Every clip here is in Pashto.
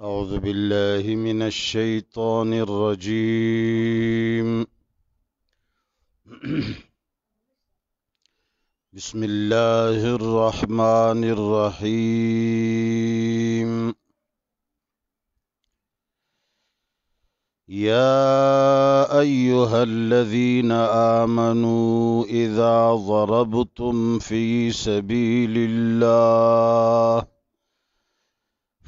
أعوذ بالله من الشيطان الرجيم بسم الله الرحمن الرحيم يا ايها الذين امنوا اذا ضربتم في سبيل الله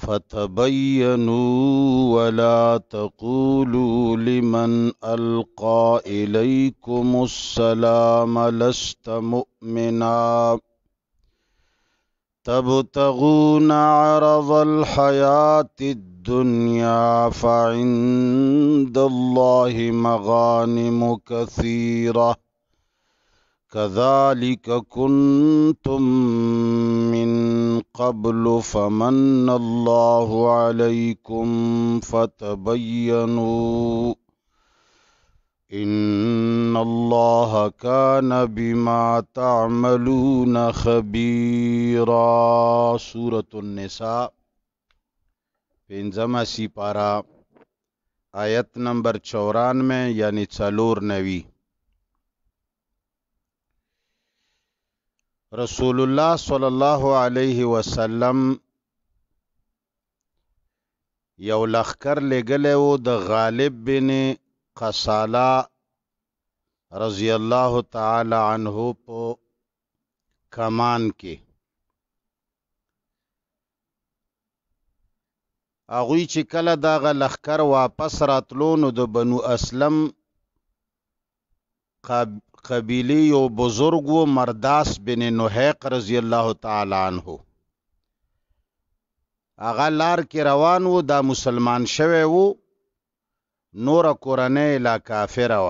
فتبينوا ولا تقولوا لمن القى اليكم السلام لست مؤمنا تبتغون عرض الحياه الدنيا فعند الله مغانم كثيره كذلك كنتم من قبل فمن الله عليكم فتبينوا ان الله كان بما تعملون خبيرا سوره النساء پنځمه سی پارا آیت نمبر 94 یعنی 94 رسول الله صلی الله علیه وسلم یو لخر لګلې وو د غالب بن قصاله رضی الله تعالی عنه په کمان کې اغوی چې کله دا غ لخر واپس راتلو نو د بنو اسلم قبیلی یو بزرگ و مرداس بن نحیق رضی الله تعالی عنہ هغه لار کې روان و دا مسلمان شوی و نور کورنۍ لا کافر و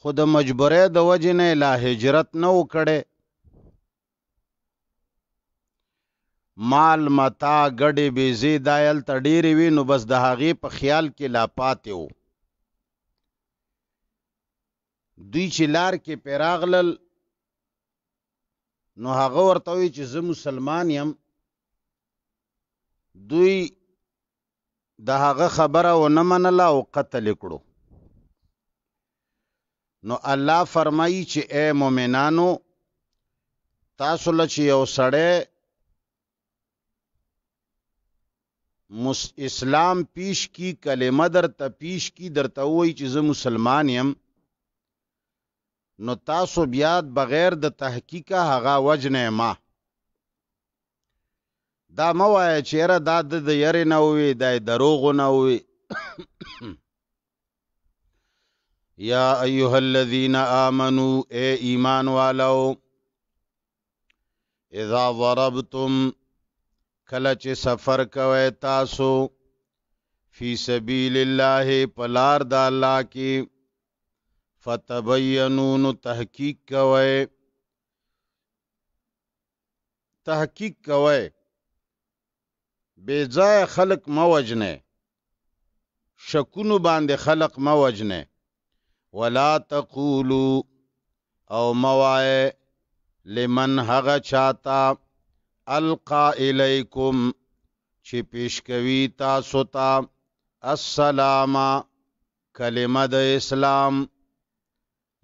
خو د مجبورې د وجې نه لا هجرت نه وکړي مال متا ګډې بیزې دایل تډېرې وي نو بس د هغې په خیال کې لا پاتې و دوی چې لار کې پیراغلل نو هغه ورته وی چې زه مسلمان یم دوی د هغه خبره و نه منله او قتل کړو نو الله فرمایي چې اے مؤمنانو تاسو له چې یو سړی اسلام پیش کی کلمه در ته پیش کی در ته وای چې زه مسلمان یم نو تاسو بیا بغیر د تحقیق هغه وجنه ما دا موای چیرې دا د یری نه وي د دروغ نه وي یا ایها الذین آمنو اے ایمان والو اذا ضربتم کله چې سفر کوي تاسو فی سبیل الله پلار د الله کې فتبینو نو تحقیق کوئ تحقیق کوئ بے ځای خلق مو وجنه شکونو باندې خلق مو وجنه ولا تقولو او موای لمن هغه چاته القا الیکم چې پیش کوي تاسو ته السلام کلمه د اسلام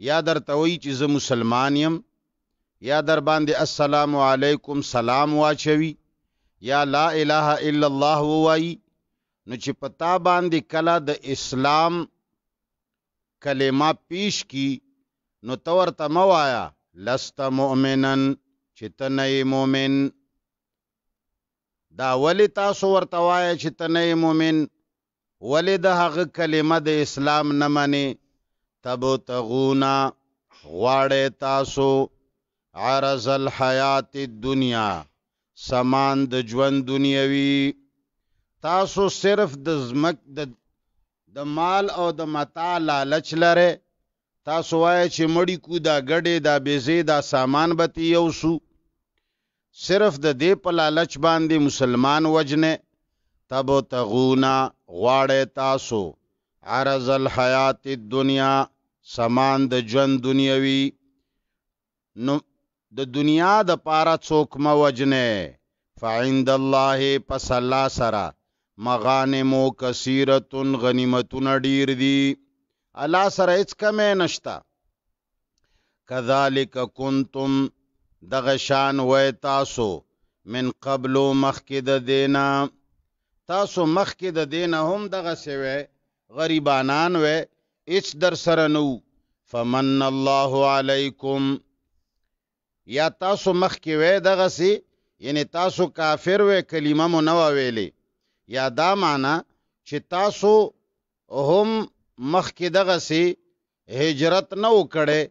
یا در توي چې زه مسلمان یم یا در باندې السلام علیکم سلام واچوي یا لا اله الا الله وایي نو چې پتا باندې کله د اسلام کلمه پیش کی نو تور ته موایا لست مؤمنن چې ته نه مؤمن دا ولی تاسو ورته وایي چې ته نه مؤمن ولی د هغه کلمه د اسلام نه منئ تب تغونا غواړې تاسو عرض الحیات الدنیا سامان د ژوند دنیوي تاسو صرف د زمک د د مال او د متاع لالچ لره تاسو وای چې مړی کو دا غړې دا بيزي دا سامان بتی یو سو صرف د دې په لالچ باندې مسلمان وجنه تبو تغونا غواړې تاسو عرض الحیات الدنیا سامان د ژوند دنیوي نو د دنیا د پاره څوک مو وجنه فعند الله پس الله سرا مغانمو کثیرتن غنیمتون ډیر دي الله سره هیڅ کمه نشتا کذالک کنتم دغه شان وای تاسو من قبل مخکې د دینا تاسو مخکې د دینا هم دغه سوي غریبانان و اچ در سره نو فمن الله علیکم یا تاسو مخ کې وې دغه سي یعنی تاسو کافر وې کلمه مو نه ویلې یا دا معنا چې تاسو هم مخ کې دغه سي هجرت نه وکړې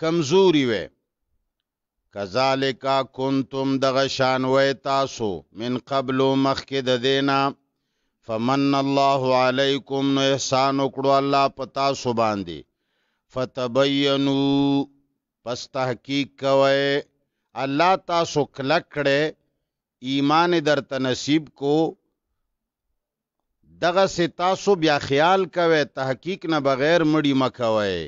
کمزوري وې کذالک کنتم دغه شان وې تاسو من قبل مخ کې د دینه فمن الله علیکم نو احسان وکړو الله پتا سو باندې فتبینو پس تحقیق کوي الله تاسو کلکړه ایمان درته نصیب کو دغه سه تاسو بیا خیال کوي تحقیق نه بغیر مړی مکوي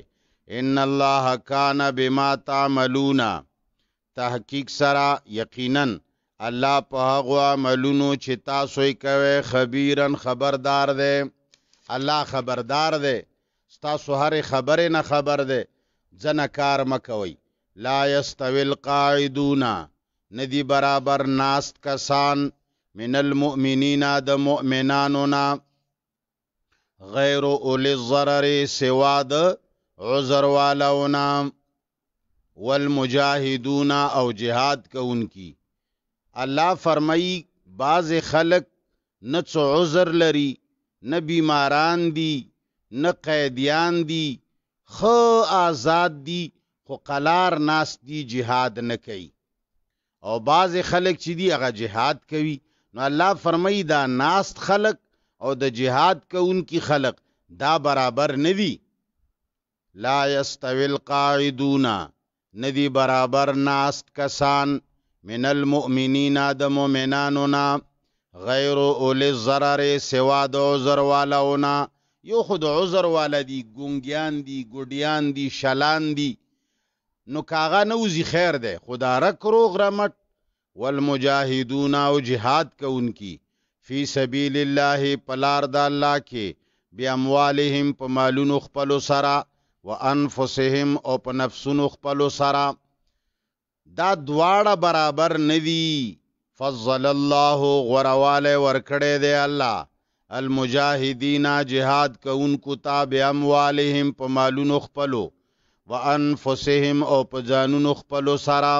ان الله کان بما تعملون تحقیق سرا یقینا الله په هغه عملونو چې تاسو یې کوي خبيرن خبردار دی الله خبردار دی تاسو هر خبره نه خبر دی ځنه کار مکوي لا یستوی القاعدون ندی برابر ناست کسان من المؤمنین د مؤمنانو نه غیر اولی الضرر سوا د عذر والونا والمجاهدون او جهاد کوونکی الله فرمایي بعض خلق نه څو عذر لري نه بیماران دي نه قیدیان دي خو آزاد دي خو قلار ناس دي جهاد نه کوي او بعض خلق چې دي هغه جهاد کوي نو الله فرمایي دا ناست خلق او د جهاد کوونکی خلق دا برابر نه دي لا یستوی القاعدون ندی برابر ناست کسان من المؤمنین د مؤمنانو نا غیر اول الضرر سوا د عذر والونا یو خود عذر والدی ګونګیان دی ګډیان دی شلان دی نو کاغه نوزی خیر ده خدا رک روغ رمټ والمجاهدون او جهاد کوونکی فی سبیل الله پلار د الله کې بیا اموالهم په مالونو خپل سره وانفسهم او په نفسونو خپل سره دا دواړه برابر ندي فضل الله غرواله ورکړې دی الله المجاهدین جهاد کوونکو تابع اموالهم په مالونو خپلو وانفسهم او په ځانونو خپلو سره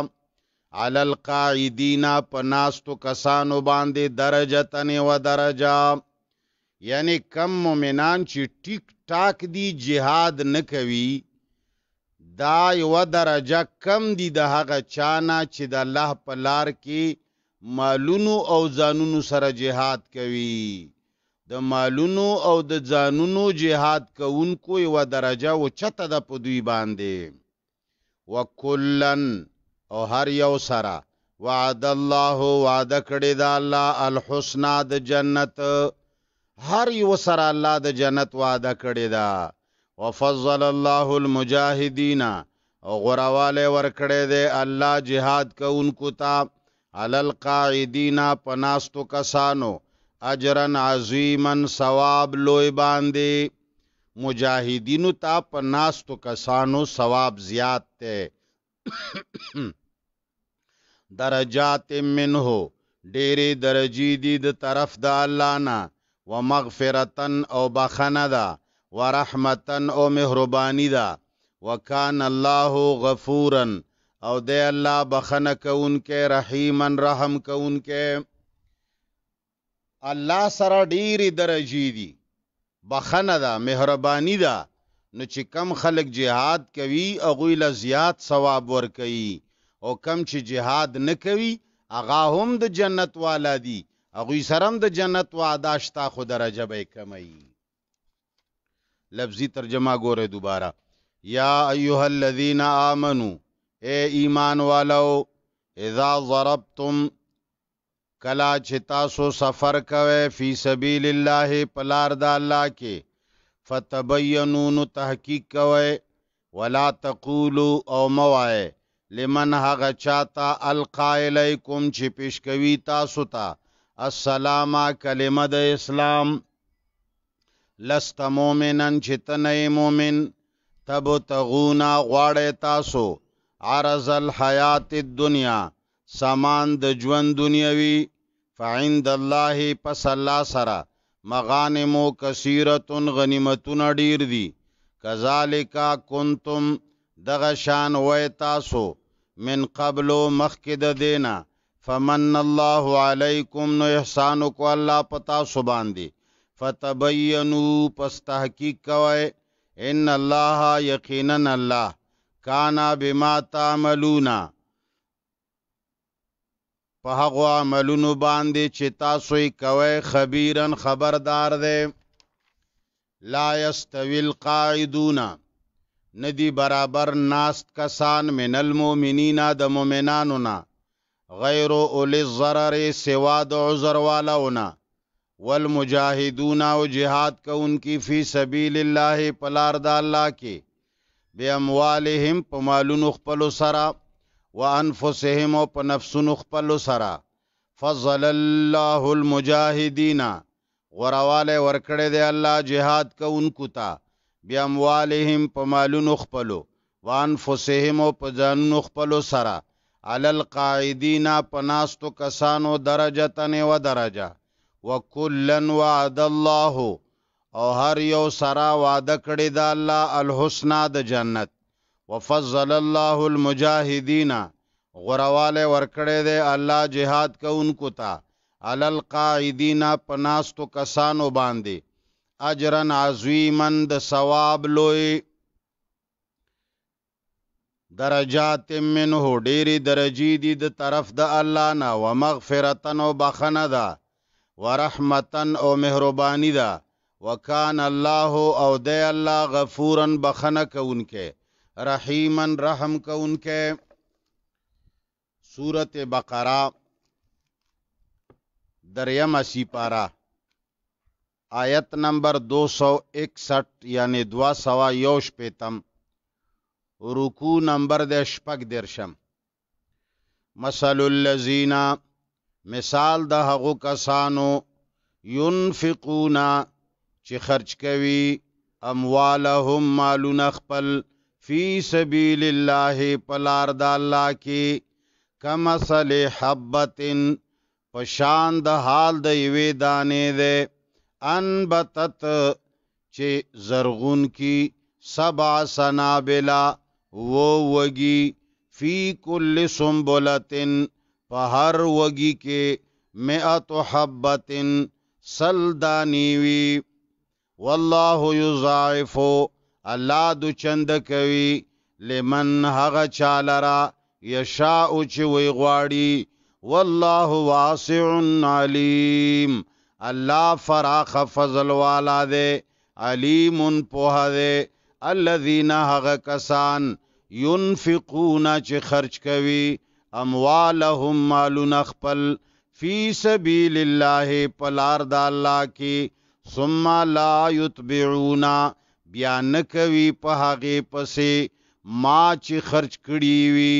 علی القاعدین په ناستو کسانو باندې درجه تنه و درجه یعنی کم مومنان چې ټیک ټاک دی جهاد نه کوي دا یو درجه کم دی د هغه چانا چې د الله په لار کې مالونو او ځانونو سره جهاد کوي د مالونو او د ځانونو جهاد کوونکو یو درجه او چته د په دوی باندې وکلن او هر یو سره وعد الله وعد کړی دا الله الحسنا د جنت هر یو سره الله د جنت وعده کړی دا وفضل الله المجاهدین او غرواله ورکړې دې الله jihad کوونکو ته علل قاعدین پناستو کسانو اجرن عظیمن ثواب لوی باندې مجاهدینو ته پناستو کسانو ثواب زیات ته درجات منه ډېری درجی دي د طرف د الله نه ومغفرتن او بخنه ده ورحمتن او مهربانی دا وکان الله غفورا او دی الله بخنه کوونکې رحیما رحم کوونکې الله سره ډېری درجې دي بخنه ده مهربانی ده نو چې کم خلک جهاد کوي هغوی له زیات ثواب ورکوي او کم چې جهاد نه کوي هغه هم د جنت والا دي هغوی سره هم د جنت وعده شته خو درجه به کمی لفظی ترجمه ګوره دوباره یا ایها الذین آمنو اے ایمان والو اذا ضربتم کلا چې تاسو سفر کوئ فی سبیل الله پلار د الله کې فتبینو نو تحقیق کوئ ولا تقولوا او موای لمن هغه چاته القا الیکم چې پیش کوي تاسو ته تا السلام کلمه د اسلام لست مومنن چې ته نه مومن تبو تغونا غواړې تاسو عرض الحیات الدنیا سامان د ژوند دنیوي فعند الله پس الله سره مغانم کثیرت غنیمتون ډیر دي کذالک کنتم دغه شان وای تاسو من قبل مخکد دینا فمن الله علیکم نو احسان کو الله پتا سبان دی فتبینو پس تحقیق کوئ ان الله یقینا الله کانا بما تعملون په هغه عملونو باندې چې تاسو یې کوئ خبيرن خبردار دی لا یستوی القاعدون ندی برابر ناست کسان من المؤمنین د مؤمنانو نه غیر اولی الضرر سوا د عذر والاونه والمجاهدون او جهاد کوونکی فی سبیل الله پلار د الله کې به اموالهم په مالونو خپل سره وانفسهم او په نفسونو خپل سره فضل الله المجاهدین ورواله ورکړه دی الله جهاد کوونکو ته به اموالهم په مالونو خپل وانفسهم او په ځانونو خپل سره علل قاعدین پناستو کسانو درجه تن و درجه وکلن وعد الله او هر یو سره وعده کړی دا الله الحسنا د جنت وفضل الله المجاهدین غرواله ورکړی دی الله جهاد کوونکو ته علل قاعدین پناستو کسانو باندې اجرن عظیمن د ثواب لوی درجات منه ډېری درجی دي د طرف د الله نه ومغفرتن او بخنه ده ورحمتن او مهربانی ده وکان الله او دی الله غفورن بخنه کوونکې رحیمن رحم کوونکې سورت بقره دریم اسی پارا آیت نمبر 261 یعنی 201 پیتم رکو نمبر د شپږ درشم مثل الذین مثال د هغو کسانو ينفقونا چې خرج کوي اموالهم مالون خپل فی سبیل الله پلار د الله کې کما صلی حبتن پشان د حال د یوې دانې ده انبتت چې زرغون کی سبع سنابلا وو وگی فی کل سنبلتن په هر وږي کې مئات حبتن سل دانیوی والله یضاعف الله د چند کوي لمن هغه چالرا یشاء چې وی غواړي والله واسع علیم الله فراخ فضل والا دے علیم په دے الذين هغه کسان ينفقون چې خرج کوي اموالهم مالون خپل فی سبیل الله پلار د الله کې ثم لا یتبعونا بیا نکوي په هغه پسې ما چې خرج کړی وي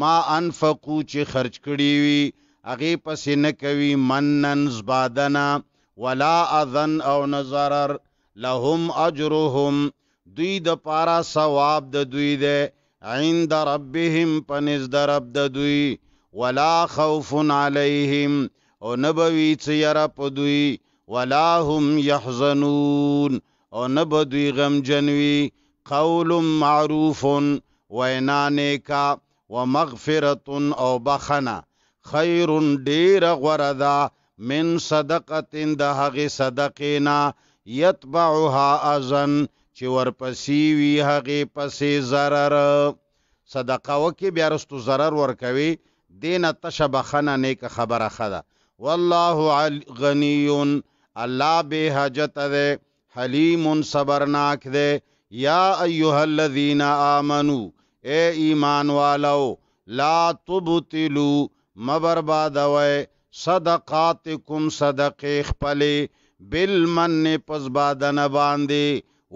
ما انفقو چې خرج کړی وي هغه پسې نکوي منن زبادنا ولا اذن او نظرر لهم اجرهم دوی د پارا ثواب د دوی ده عند ربهم پنځ درب د دوی ولا خوف علیهم او نبوی چیر په دوی ولا هم يحزنون او نبدوی غم جنوی قول معروف وینا نیکا ومغفرت او بخنا خیر ډیر غردا من صدقه د هغه صدقینا یتبعها اذن چې ورپسې وي هغه پسې zarar صدقه وکي بیا رستو zarar ورکوي دینه تشبخنه نیک خبره خدا والله غنی الله به حاجت ده حلیم صبرناک ده یا ایها الذین آمنو اے ایمان والو لا تبتلوا مبربادوي صدقاتکم صدقې خپلې بالمن پزبادنه باندې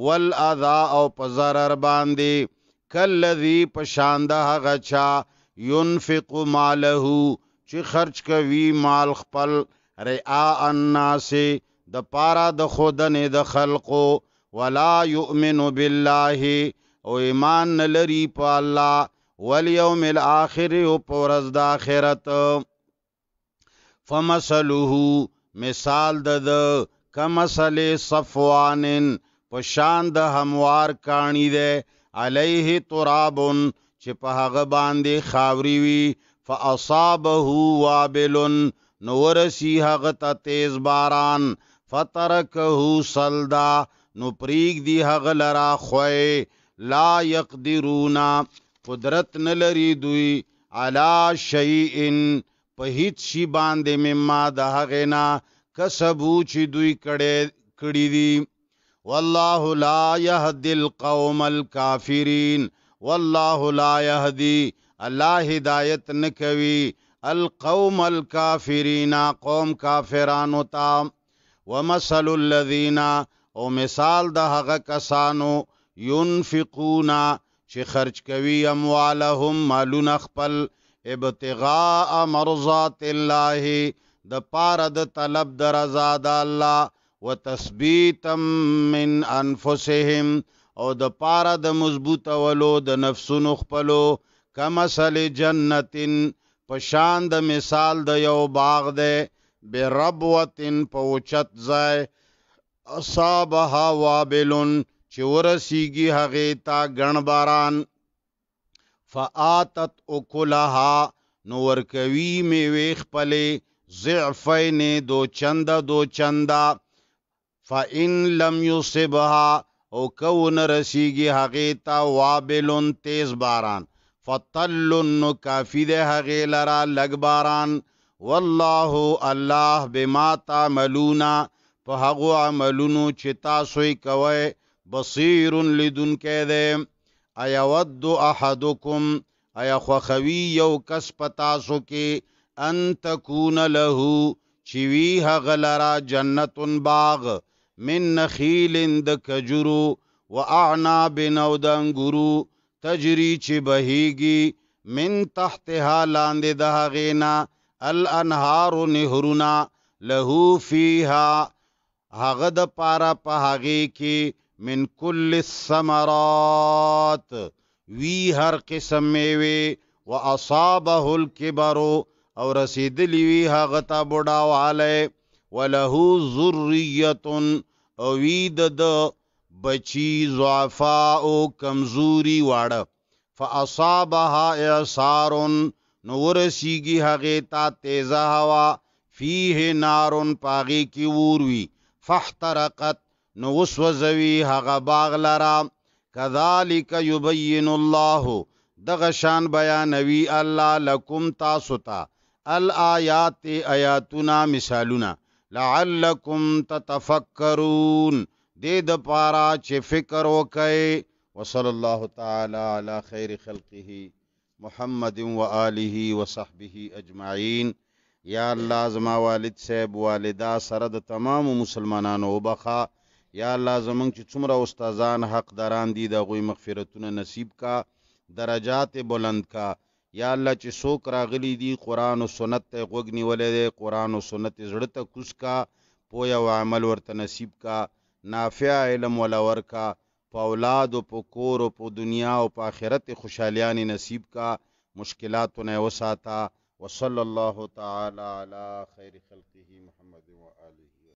والاذا او په ضرر باندې کلذي په شان د هغه چا ينفق ماله چې خرج کوي مال خپل رعا الناس د پارا د خودنې د خلقو ولا يؤمن بالله او ایمان لري په الله والیوم الاخر او په ورځ د آخرت فمثله مثال د کمثل صفوانن پشان د هموار کانی ده علیه تراب چې په هغه باندې خاوري وي فاصابه وابل نو ورسی هغه ته تیز باران فترکه سلدا نو پریګ دی هغه لرا خوې لا یقدرونا قدرت نه لري دوی علا شیئن په هیڅ شی باندې مما د هغه نه کسبو چې دوی کړي کړي دي والله لا يهدي القوم الكافرين والله لا يهدي الله هدایت نکوي القوم الكافرين قوم کافرانو ته ومثل الذين او مثال د هغه کسانو ينفقون چې خرج کوي اموالهم مالون خپل ابتغاء مرضات الله د پاره د طلب د رضا د الله وتثبیتا من انفسهم او د پاره د مضبوط ولو د نفسونو خپلو کما سل جنتین پشان د مثال د یو باغ ده بربوتن پوچت ځای اصابها وابلن چې ورسیږي هغه تا غن باران فآتت اکلها نو ورکوي میوه خپلې ضعفین دو چنده دو چنده فَإِن لَمْ يُصِبْهَا او کون رسیږي هغه ته وابلون تیز باران فَتَلٌ نو کافی ده هغه لرا لګ باران والله الله بما تعملون په هغه عملونو چې تاسو یې کوئ بصیر لدن کې ده ایا ود احدکم ایا خوخوی یو کس پتا سو کې ان تکون له چوی هغلرا جنت باغ من نخیل د کجرو و اعناب نو د انګورو تجری چې بهیږي من تحتها لاندې د هغینا الانهار نهرنا له فیها هغه د پارا په هغه کې من کل الثمرات وی هر قسم میوه واصابه الكبر او رسیدلی وی هغه تا بډاواله وله ذریه او وید د بچی ضعفا او کمزوری واړه فاصابها اعصار نو ورسیږي هغه ته تیزه هوا فيه نار پاغي کی وروي فاحترقت نو وسوځوي هغه باغ لرا کذالک یبین الله دغه شان بیانوي الله لکم تاسو ته الایات آیاتنا مثالونه لعلکم تتفکرون دې د پاره چې فکر وکئ وصلی الله تعالی علی خیر خلقه محمد و آله و صحبه اجمعین یا الله زما والد صاحب والدا سره د تمام مسلمانانو وبخا یا الله زمونږ چې څومره استادان حق دران دي د غوي مغفرتونه نصیب کا درجات بلند کا یا الله چې څوک راغلي دي قران او سنت ته غوګنی ولې دي قران او سنت زړه ته کوس کا پویا او عمل ورته نصیب کا نافع علم ولا ورکا په اولاد او په کور او په دنیا او په آخرت خوشالیاں نصیب کا مشکلاتونه وساتا وصلی الله تعالی علی خیر خلقه محمد و آله